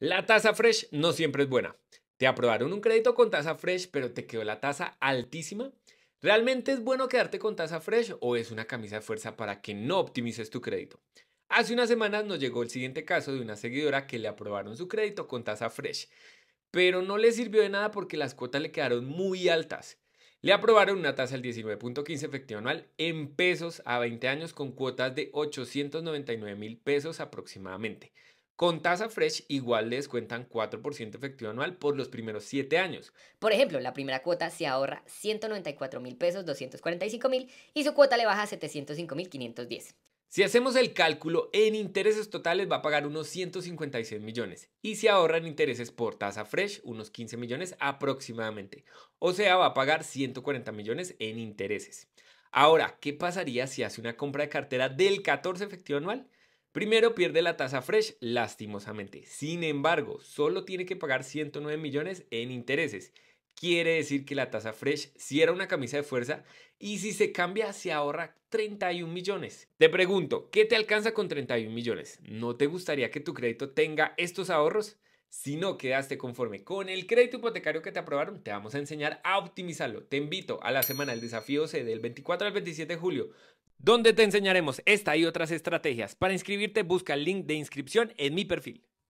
La tasa fresh no siempre es buena. Te aprobaron un crédito con tasa fresh, pero te quedó la tasa altísima. ¿Realmente es bueno quedarte con tasa fresh o es una camisa de fuerza para que no optimices tu crédito? Hace unas semanas nos llegó el siguiente caso de una seguidora que le aprobaron su crédito con tasa fresh, pero no le sirvió de nada porque las cuotas le quedaron muy altas. Le aprobaron una tasa del 19.15 efectivo anual en pesos a 20 años con cuotas de 899 mil pesos aproximadamente. Con tasa fresh igual les cuentan 4% efectivo anual por los primeros 7 años. Por ejemplo, la primera cuota se ahorra 194 mil pesos 245 mil y su cuota le baja a 705 mil 510. Si hacemos el cálculo, en intereses totales va a pagar unos 156 millones y se ahorran intereses por tasa fresh unos 15 millones aproximadamente. O sea, va a pagar 140 millones en intereses. Ahora, ¿qué pasaría si hace una compra de cartera del 14 efectivo anual? Primero pierde la tasa fresh, lastimosamente. Sin embargo, solo tiene que pagar 109 millones en intereses. Quiere decir que la tasa fresh si era una camisa de fuerza y si se cambia se ahorra 31 millones. Te pregunto, ¿qué te alcanza con 31 millones? ¿No te gustaría que tu crédito tenga estos ahorros? Si no quedaste conforme con el crédito hipotecario que te aprobaron, te vamos a enseñar a optimizarlo. Te invito a la semana del desafío C del 24 al 27 de julio, donde te enseñaremos esta y otras estrategias. Para inscribirte, busca el link de inscripción en mi perfil.